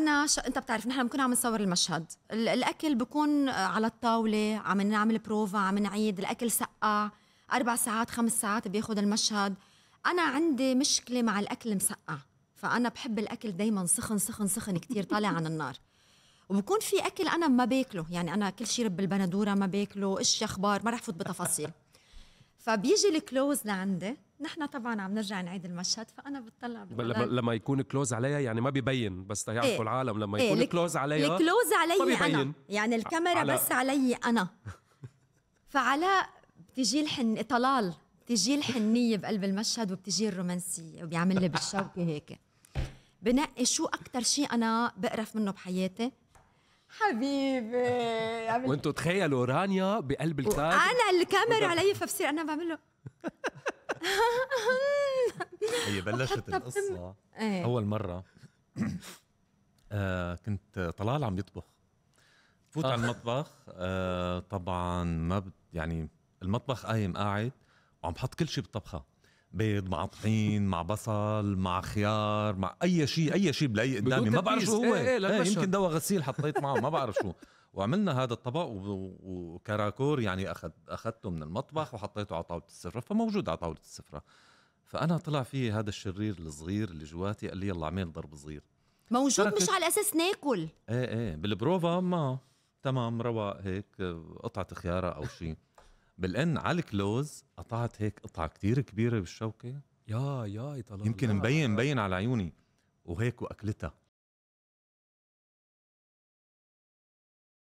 انا ش... انت بتعرف نحن بنكون عم نصور المشهد ال... الاكل بكون على الطاوله عم نعمل بروفا عم نعيد الاكل سقع اربع ساعات خمس ساعات بياخد المشهد انا عندي مشكله مع الاكل مسقع فانا بحب الاكل دائما سخن سخن سخن كتير طالع عن النار وبكون في اكل انا ما باكله يعني انا كل شيء رب البندوره ما باكله ايش اخبار ما رح فوت بتفاصيل فبيجي الكلوز لعندي نحن طبعا عم نرجع نعيد المشهد فانا بتطلع لما, لما يكون كلوز عليها يعني ما ببين بس تيعرفوا ايه العالم لما إيه، يكون ايه كلوز عليها الكلوز علي انا يعني الكاميرا على بس علي انا فعلاء بتجي الحن طلال بتجي الحنيه بقلب المشهد وبتجي الرومانسيه وبيعمل لي بالشوكه هيك بنقي شو اكثر شيء انا بقرف منه بحياتي حبيبي وانتو تخيلوا رانيا بقلب الكار انا الكاميرا علي فبصير انا بعمل له هي بلشت القصه ايه. اول مره آه كنت طلال عم يطبخ فوت على آه. المطبخ آه طبعا ما يعني المطبخ قايم قاعد وعم بحط كل شيء بالطبخه بيض مع طحين مع بصل مع خيار مع اي شيء اي شيء بلاقيه قدامي ما بعرف شو هو ايه إيه،, ايه يمكن دواء غسيل حطيت معه ما بعرف شو وعملنا هذا الطبق وكراكور يعني اخذ اخذته من المطبخ وحطيته على طاوله السفره فموجود على طاوله السفره فانا طلع فيه هذا الشرير الصغير اللي جواتي قال لي يلا اعمل ضرب صغير موجود مش على اساس ناكل ايه ايه بالبروفا ما تمام رواق هيك قطعه خياره او شيء بالان على الكلوز قطعت هيك قطعه كتير كبيره بالشوكه يا يا طلع يمكن مبين مبين على عيوني وهيك واكلتها